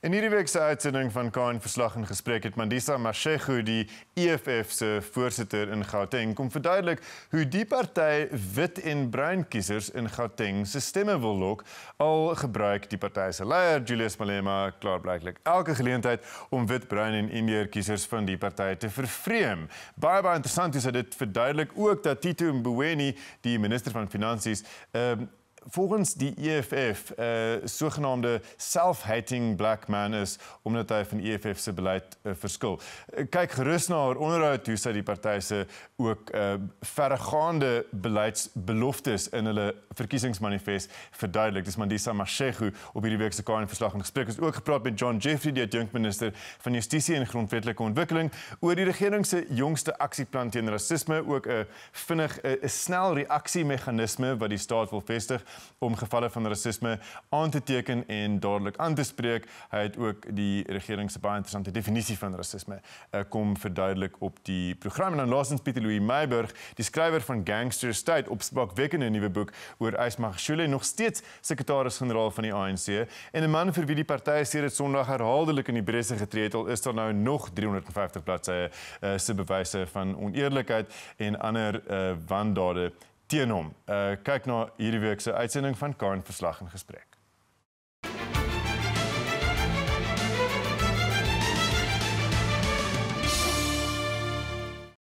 In hierdie week se uitsending van Kaan verslag en gesprek het Mandisa Mashego die EFF se voorsitter in Gauteng kom verduidelik hoe die party wit en bruin kiesers in Gauteng se stemme wil lok al gebruik die party se leier Julius Malema klaarblyklik elke geleentheid om wit, bruin en indier kiesers van die party te vervreem. Baie baie interessant is dit verduidelik ook dat Tito Mboweni, die minister van finansies, ehm uh, volgens die EFF uh eh, sogenaamde self-hating black man is omdat hy van EFF e se beleid uh, verskil. Eh, kyk gerus na haar onderhoud hoe sy die party se ook uh verregaande beleidsbeloftes in hulle verkiesingsmanifest verduidelik. Dis Mandisa Mashego op hierdie week se kan verslag en gesprek is ook gepraat met John Jeffrey die adjunkminister van Justisie en Grondwetlike Ontwikkeling oor die regering se jongste aksieplan teen rasisme, ook 'n uh, vinnig 'n uh, snel reaksiemeganisme wat die staat wil vestig om gevalle van rasisme aan te teken en dadelik aan te spreek. Hy het ook die regering se baie interessante definisie van rasisme eh, kom verduidelik op die program en dan laasens Pieter Louw Meiburg, die skrywer van Gangster State op spraak wekkende nuwe boek oor Ysmag Shule nog steeds sekretaris-generaal van die ANC en 'n man vir wie die party sedert Sondag herhaaldelik in die presse getree het, is daar nou nog 350 bladsye uh, se bewyse van oneerlikheid en ander uh, wandade teen hom. Uh kyk na hierdie week se uitsending van Kaan verslag en gesprek.